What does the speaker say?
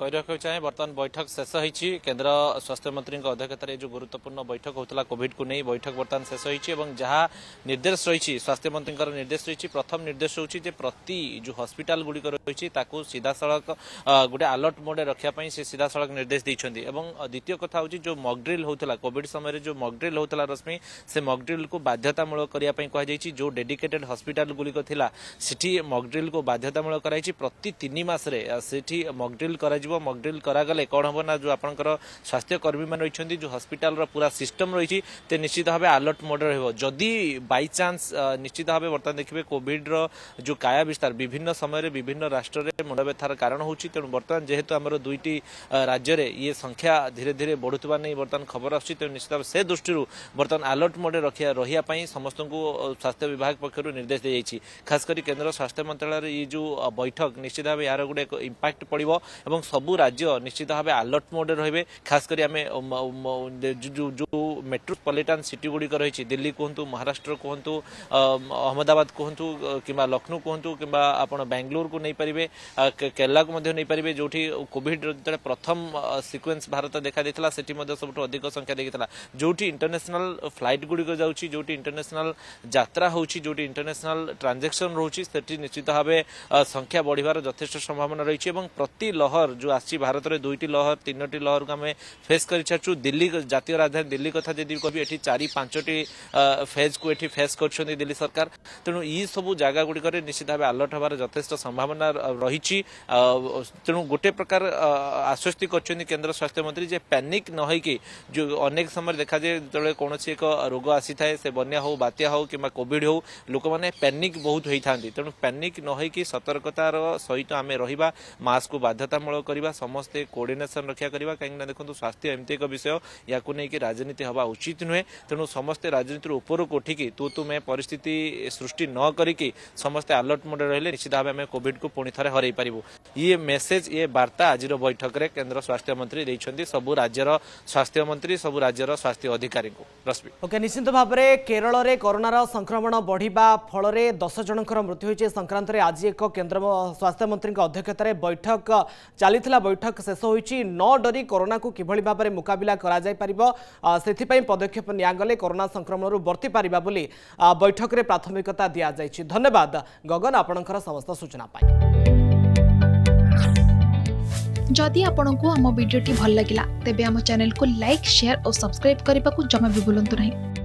କହିବାକୁ ଚାହେଁ ବର୍ତ୍ତମାନ ବୈଠକ ଶେଷ ହୋଇଛି କେନ୍ଦ୍ର ସ୍ୱାସ୍ଥ୍ୟମନ୍ତ୍ରୀଙ୍କ ଅଧ୍ୟକ୍ଷତାରେ ଏ ଯେଉଁ ଗୁରୁତ୍ୱପୂର୍ଣ୍ଣ ବୈଠକ ହେଉଥିଲା କୋଭିଡ୍କୁ ନେଇ ବୈଠକ ବର୍ତ୍ତମାନ ଶେଷ ହୋଇଛି ଏବଂ ଯାହା ନିର୍ଦ୍ଦେଶ ରହିଛି ସ୍ୱାସ୍ଥ୍ୟମନ୍ତ୍ରୀଙ୍କର ନିର୍ଦ୍ଦେଶ ରହିଛି ପ୍ରଥମ ନିର୍ଦ୍ଦେଶ ହେଉଛି ଯେ ପ୍ରତି ଯେଉଁ ହସ୍ପିଟାଲଗୁଡ଼ିକ ରହିଛି ତାକୁ ସିଧାସଳଖ ଗୋଟେ ଆଲର୍ଟ ମୋଡ଼ରେ ରଖିବା ପାଇଁ ସେ ସିଧାସଳଖ ନିର୍ଦ୍ଦେଶ ଦେଇଛନ୍ତି ଏବଂ ଦ୍ୱିତୀୟ କଥା ହେଉଛି ଯେଉଁ ମକଡ୍ରିଲ୍ ହେଉଥିଲା କୋଭିଡ୍ ସମୟରେ ଯେଉଁ ମକଡ୍ରିଲ୍ ହେଉଥିଲା ରଶ୍ମି ସେ ମକଡ୍ରିଲ୍କୁ ବାଧ୍ୟତାମୂଳକ କରିବା ପାଇଁ କୁହାଯାଇଛି ଯେଉଁ ଡେଡିକେଟେଡ୍ ହସ୍ପିଟାଲଗୁଡ଼ିକ ଥିଲା ସେଠି ମକଡ୍ରିଲ୍କୁ ବାଧ୍ୟତାମୂଳକ କରାଯାଇଛି ପ୍ରତି ତିନି ମାସରେ ସେଠି ମକଡ୍ରିଲ୍ କରାଯିବ କରାଯିବ ମକଡ୍ରିଲ୍ କରାଗଲେ କ'ଣ ହେବ ନା ଯେଉଁ ଆପଣଙ୍କର ସ୍ୱାସ୍ଥ୍ୟକର୍ମୀମାନେ ରହିଛନ୍ତି ଯେଉଁ ହସ୍ପିଟାଲର ପୁରା ସିଷ୍ଟମ୍ ରହିଛି ତେ ନିଶ୍ଚିତ ଭାବେ ଆଲର୍ଟ ମୋଡ଼ରେ ରହିବ ଯଦି ବାଇଚାନ୍ସ ନିଶ୍ଚିତ ଭାବେ ବର୍ତ୍ତମାନ ଦେଖିବେ କୋଭିଡ୍ର ଯେଉଁ କାୟା ବିସ୍ତାର ବିଭିନ୍ନ ସମୟରେ ବିଭିନ୍ନ ରାଷ୍ଟ୍ରରେ ମୁଣ୍ଡବ୍ୟଥାର କାରଣ ହେଉଛି ତେଣୁ ବର୍ତ୍ତମାନ ଯେହେତୁ ଆମର ଦୁଇଟି ରାଜ୍ୟରେ ଇଏ ସଂଖ୍ୟା ଧୀରେ ଧୀରେ ବଢ଼ୁଥିବା ନେଇ ବର୍ତ୍ତମାନ ଖବର ଆସୁଛି ତେଣୁ ନିଶ୍ଚିତ ଭାବେ ସେ ଦୃଷ୍ଟିରୁ ବର୍ତ୍ତମାନ ଆଲର୍ଟ ମୋଡ଼ରେ ରଖିବା ରହିବା ପାଇଁ ସମସ୍ତଙ୍କୁ ସ୍ୱାସ୍ଥ୍ୟ ବିଭାଗ ପକ୍ଷରୁ ନିର୍ଦ୍ଦେଶ ଦିଆଯାଇଛି ଖାସ୍ କରି କେନ୍ଦ୍ର ସ୍ୱାସ୍ଥ୍ୟ ମନ୍ତ୍ରଣାଳୟର ଏଇ ଯେଉଁ ବୈଠକ ନିଶ୍ଚିତ ଭାବେ ଏହାର ଗୋଟେ ଇମ୍ପାକ୍ଟ ପଡ଼ିବ ଏବଂ ସବୁ ରାଜ୍ୟ ନିଶ୍ଚିତ ଭାବେ ଆଲର୍ଟ ମୋଡ଼ରେ ରହିବେ ଖାସ୍ କରି ଆମେ ଯେଉଁ ମେଟ୍ରୋପଲିଟାନ୍ ସିଟି ଗୁଡ଼ିକ ରହିଛି ଦିଲ୍ଲୀ କୁହନ୍ତୁ ମହାରାଷ୍ଟ୍ର କୁହନ୍ତୁ ଅହମ୍ମଦାବାଦ କୁହନ୍ତୁ କିମ୍ବା ଲକ୍ଷ୍ନୌ କୁହନ୍ତୁ କିମ୍ବା ଆପଣ ବାଙ୍ଗାଲୋରକୁ ନେଇପାରିବେ କେରଳାକୁ ମଧ୍ୟ ନେଇପାରିବେ ଯେଉଁଠି କୋଭିଡ୍ ଯେତେବେଳେ ପ୍ରଥମ ସିକ୍ୱେନ୍ସ ଭାରତ ଦେଖାଦେଇଥିଲା ସେଠି ମଧ୍ୟ ସବୁଠୁ ଅଧିକ ସଂଖ୍ୟା ଦେଖିଥିଲା ଯେଉଁଠି ଇଣ୍ଟରନ୍ୟାସନାଲ ଫ୍ଲାଇଟ୍ ଗୁଡ଼ିକ ଯାଉଛି ଯେଉଁଠି ଇଣ୍ଟରନ୍ୟାସନାଲ ଯାତ୍ରା ହେଉଛି ଯେଉଁଠି ଇଣ୍ଟରନ୍ୟାସନାଲ ଟ୍ରାଞ୍ଜାକ୍ସନ୍ ରହୁଛି ସେଠି ନିଶ୍ଚିତ ଭାବେ ସଂଖ୍ୟା ବଢ଼ିବାର ଯଥେଷ୍ଟ ସମ୍ଭାବନା ରହିଛି ଏବଂ ପ୍ରତି ଲହର जो आसी दुईट लहर तीनो लहर को आम फेस कर सारी दिल्ली जितिय राजधानी दिल्ली कथ जी कह चार पांचटी फेज को फेस कर दिल्ली सरकार तेणु ये सब जगह गुड़िक निश्चित भाव आलर्ट हमारे जथेष संभावना रही तेणु गोटे प्रकार आश्वस्ति कर स्वास्थ्य मंत्री जे पैनिक न होकि जो अनेक समय देखा जाए जो कौन एक रोग आसी था से बना हो बात्या हो कि कोविड हो लोक मैंने पैनिक बहुत होती तेणु पैनिक न होकि सतर्कतार सहित आम रहा मास्क बाध्यतामूलक କରିବା ସମସ୍ତେ କୋର୍ଡିନେସନ୍ ରକ୍ଷା କରିବା କାହିଁକିନା ଦେଖନ୍ତୁ ସ୍ୱାସ୍ଥ୍ୟ ଏମିତି ଏକ ବିଷୟ ୟାକୁ ନେଇକି ରାଜନୀତି ହେବା ଉଚିତ ନୁହେଁ ତେଣୁ ସମସ୍ତେ ରାଜନୀତିରୁ ଉପରକୁ ଉଠିକି ତୁ ତୁ ମେ ପରିସ୍ଥିତି ସୃଷ୍ଟି ନ କରିକି ସମସ୍ତେ ଆଲର୍ଟ ମୋଡ଼ରେ ରହିଲେ ନିଶ୍ଚିତ ଭାବେ ଆମେ କୋଭିଡକୁ ପୁଣି ଥରେ ହରାଇ ପାରିବୁ ଇଏ ମେସେଜ ଇଏ ବାର୍ତ୍ତା ଆଜିର ବୈଠକରେ କେନ୍ଦ୍ର ସ୍ୱାସ୍ଥ୍ୟ ମନ୍ତ୍ରୀ ଦେଇଛନ୍ତି ସବୁ ରାଜ୍ୟର ସ୍ୱାସ୍ଥ୍ୟ ମନ୍ତ୍ରୀ ସବୁ ରାଜ୍ୟର ସ୍ୱାସ୍ଥ୍ୟ ଅଧିକାରୀଙ୍କୁ ରଶ୍ମି ଓକେ ନିଶ୍ଚିତ ଭାବରେ କେରଳରେ କରୋନାର ସଂକ୍ରମଣ ବଢ଼ିବା ଫଳରେ ଦଶ ଜଣଙ୍କର ମୃତ୍ୟୁ ହୋଇଛି ଏ ସଂକ୍ରାନ୍ତରେ ଆଜି ଏକ କେନ୍ଦ୍ର ସ୍ୱାସ୍ଥ୍ୟ ମନ୍ତ୍ରୀଙ୍କ ଅଧ୍ୟକ୍ଷତାରେ ବୈଠକ ଚାଲିଥିଲା ହୋଇଥିଲା ବୈଠକ ଶେଷ ହୋଇଛି ନ ଡରି କରୋନାକୁ କିଭଳି ଭାବରେ ମୁକାବିଲା କରାଯାଇପାରିବ ସେଥିପାଇଁ ପଦକ୍ଷେପ ନିଆଗଲେ କରୋନା ସଂକ୍ରମଣରୁ ବର୍ତ୍ତି ପାରିବା ବୋଲି ବୈଠକରେ ପ୍ରାଥମିକତା ଦିଆଯାଇଛି ଧନ୍ୟବାଦ ଗଗନ ଆପଣଙ୍କର ସମସ୍ତ ସୂଚନା ପାଇଁ ଯଦି ଆପଣଙ୍କୁ ଆମ ଭିଡ଼ିଓଟି ଭଲ ଲାଗିଲା ତେବେ ଆମ ଚ୍ୟାନେଲକୁ ଲାଇକ୍ ସେୟାର ଓ ସବସ୍କ୍ରାଇବ୍ କରିବାକୁ ଜମା ବି ଭୁଲନ୍ତୁ ନାହିଁ